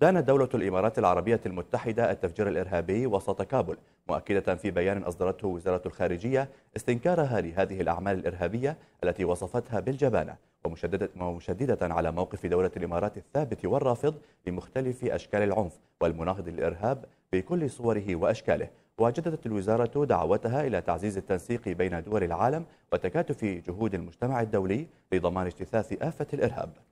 دانت دولة الإمارات العربية المتحدة التفجير الإرهابي وسط كابول مؤكدة في بيان أصدرته وزارة الخارجية استنكارها لهذه الأعمال الإرهابية التي وصفتها بالجبانة ومشددة, ومشددة على موقف دولة الإمارات الثابت والرافض لمختلف أشكال العنف والمناهض للإرهاب بكل صوره وأشكاله وجددت الوزارة دعوتها إلى تعزيز التنسيق بين دول العالم وتكاتف جهود المجتمع الدولي لضمان اجتثاث آفة الإرهاب